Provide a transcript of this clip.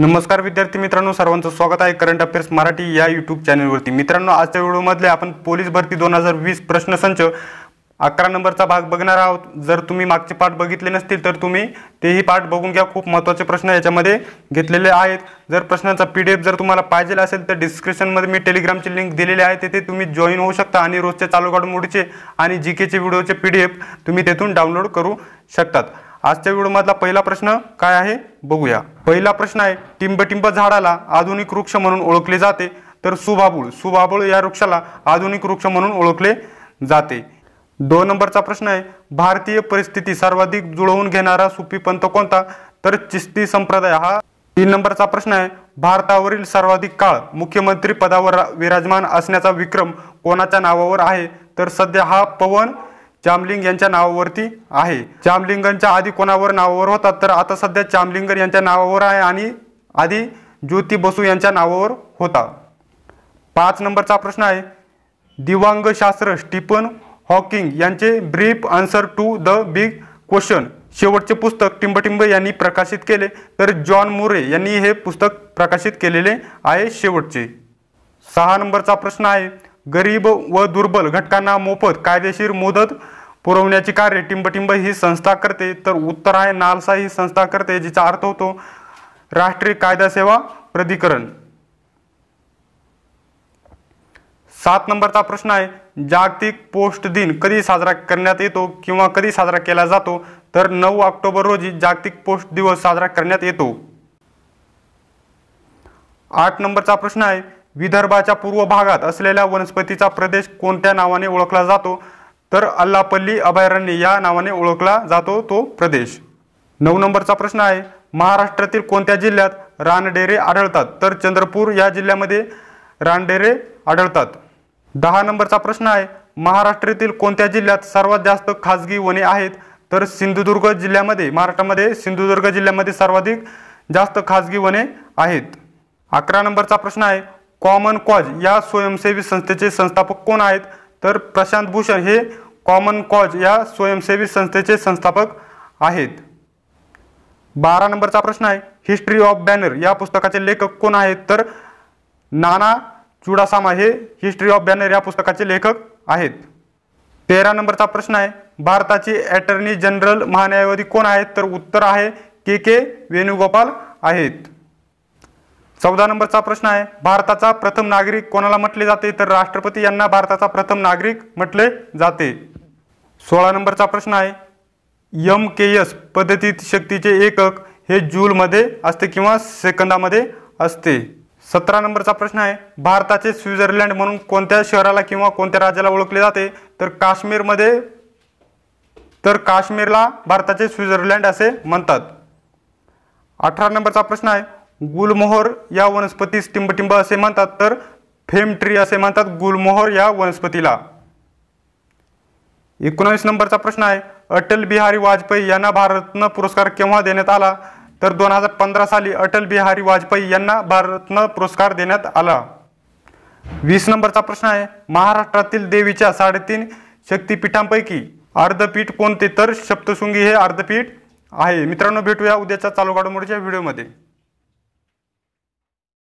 नमस्कार विद्यार्थी मित्रांनो सर्वांचं स्वागत आहे करंट अफेअर्स मराठी या यूट्यूब चॅनलवरती मित्रांनो आजच्या व्हिडिओमधले आपण पोलीस भरती दोन हजार वीस प्रश्नसंच अकरा नंबरचा भाग बघणार आहोत जर तुम्ही मागचे पाठ बघितले नसतील तर तुम्ही तेही पाठ बघून घ्या खूप महत्त्वाचे प्रश्न याच्यामध्ये घेतलेले आहेत जर प्रश्नांचा पी डी एफ जर तुम्हाला पाहिजे असेल तर डिस्क्रिप्शनमध्ये मी टेलिग्रामची लिंक दिलेली आहे तिथे तुम्ही जॉईन होऊ शकता आणि रोजचे चालू घडामोडीचे आणि जी केचे व्हिडिओचे पी डी एफ तुम्ही तेथून डाउनलोड करू शकतात आजच्या व्हिडिओमधला पहिला प्रश्न काय आहे बघूया पहिला प्रश्न आहे टिंबटिंब झाडाला आधुनिक वृक्ष म्हणून ओळखले जाते तर सुबाबूळ सुबाबुळ या वृक्षाला आधुनिक वृक्ष म्हणून ओळखले जाते दोन नंबरचा प्रश्न आहे भारतीय परिस्थिती सर्वाधिक जुळवून घेणारा सुपी पंत कोणता तर चिस्ती संप्रदाय हा तीन नंबरचा प्रश्न आहे भारतावरील सर्वाधिक काळ मुख्यमंत्री पदावर विराजमान असण्याचा विक्रम कोणाच्या नावावर आहे तर सध्या हा पवन चामलिंग यांच्या नावावरती आहे चामलिंगनच्या आधी कोणावर नावावर होता तर आता सध्या चामलिंगन यांच्या नावावर आहे आणि आधी ज्योती बसू यांच्या नावावर होता पाच नंबरचा प्रश्न आहे दिवांग शास्त्र स्टीफन हॉकिंग यांचे brief answer to the big question शेवटचे पुस्तक टिंबटिंब यांनी प्रकाशित केले तर जॉन मुरे यांनी हे पुस्तक प्रकाशित केलेले आहे शेवटचे सहा नंबरचा प्रश्न आहे गरीब व दुर्बल घटकांना मोफत कायदेशीर मुदत पुरवण्याची कार्य टिंबटिंब ही संस्था करते तर उत्तर आहे नालसा ही संस्था करते जिचा अर्थ होतो राष्ट्रीय कायदा सेवा प्राधिकरण सात नंबरचा प्रश्न आहे जागतिक पोस्ट दिन कधी साजरा करण्यात येतो किंवा कधी साजरा केला जातो तर नऊ ऑक्टोबर रोजी जागतिक पोस्ट दिवस साजरा करण्यात येतो आठ नंबरचा प्रश्न आहे विदर्भाच्या पूर्व भागात असलेल्या वनस्पतीचा प्रदेश कोणत्या नावाने ओळखला जातो तर अल्लापल्ली अभयारण्य या नावाने ओळखला जातो तो प्रदेश नऊ नंबरचा प्रश्न आहे महाराष्ट्रातील कोणत्या जिल्ह्यात रानडेरे आढळतात तर चंद्रपूर या जिल्ह्यामध्ये रानडेरे आढळतात दहा नंबरचा प्रश्न आहे महाराष्ट्रातील कोणत्या जिल्ह्यात सर्वात जास्त खाजगी वने आहेत तर सिंधुदुर्ग जिल्ह्यामध्ये महाराष्ट्रामध्ये सिंधुदुर्ग जिल्ह्यामध्ये सर्वाधिक जास्त खाजगी वने आहेत अकरा नंबरचा प्रश्न आहे कॉमन कॉज या स्वयंसेवी संस्थेचे संस्थापक कोण आहेत तर प्रशांत भूषण हे कॉमन कॉज या स्वयंसेवी संस्थेचे संस्थापक आहेत बारा नंबरचा प्रश्न आहे हिस्ट्री ऑफ बॅनर या पुस्तकाचे लेखक कोण आहेत तर नाना चुडासामा हे हिस्ट्री ऑफ बॅनर या पुस्तकाचे लेखक आहेत तेरा नंबरचा प्रश्न आहे भारताचे अटर्नी जनरल महान्यायवादी कोण आहेत तर उत्तर आहे के के वेणुगोपाल आहेत चौदा नंबरचा प्रश्न आहे भारताचा प्रथम नागरिक कोणाला म्हटले जाते तर राष्ट्रपती यांना भारताचा प्रथम नागरिक म्हटले जाते सोळा नंबरचा प्रश्न आहे यम के एस पद्धतीत शक्तीचे एकक हे जूलमध्ये असते किंवा सेकंदामध्ये असते सतरा नंबरचा प्रश्न आहे भारताचे स्वित्झर्लंड म्हणून कोणत्या शहराला किंवा कोणत्या राज्याला ओळखले जाते तर काश्मीरमध्ये तर काश्मीरला भारताचे स्वित्झर्लंड असे म्हणतात अठरा नंबरचा प्रश्न आहे गुलमोहर या वनस्पतीस टिंबटिंब असे म्हणतात तर फेम ट्री असे म्हणतात गुलमोहर या वनस्पतीला एकोणावीस नंबरचा प्रश्न आहे अटल बिहारी वाजपेयी यांना भारतनं पुरस्कार केव्हा देण्यात आला तर दोन हजार पंधरा साली अटल बिहारी वाजपेयी यांना भारतनं पुरस्कार देण्यात आला वीस नंबरचा प्रश्न आहे महाराष्ट्रातील देवीच्या साडेतीन शक्तीपीठांपैकी अर्धपीठ कोणते तर सप्तशृंगी हे अर्धपीठ आहे मित्रांनो भेटूया उद्याच्या चालू घडामोडीच्या व्हिडिओमध्ये